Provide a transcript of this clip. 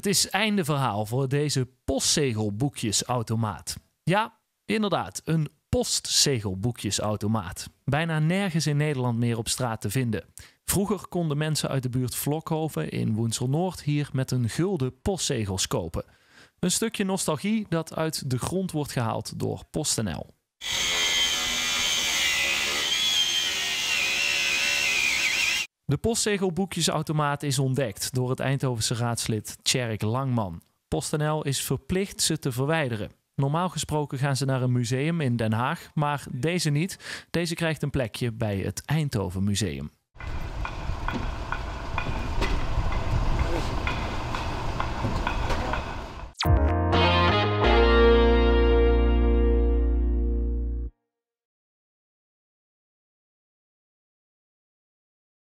Het is einde verhaal voor deze postzegelboekjesautomaat. Ja, inderdaad, een postzegelboekjesautomaat. Bijna nergens in Nederland meer op straat te vinden. Vroeger konden mensen uit de buurt Vlokhoven in Woensel-Noord hier met een gulden postzegels kopen. Een stukje nostalgie dat uit de grond wordt gehaald door PostNL. De postzegelboekjesautomaat is ontdekt door het Eindhovense raadslid Tjerk Langman. PostNL is verplicht ze te verwijderen. Normaal gesproken gaan ze naar een museum in Den Haag, maar deze niet. Deze krijgt een plekje bij het Eindhoven Museum.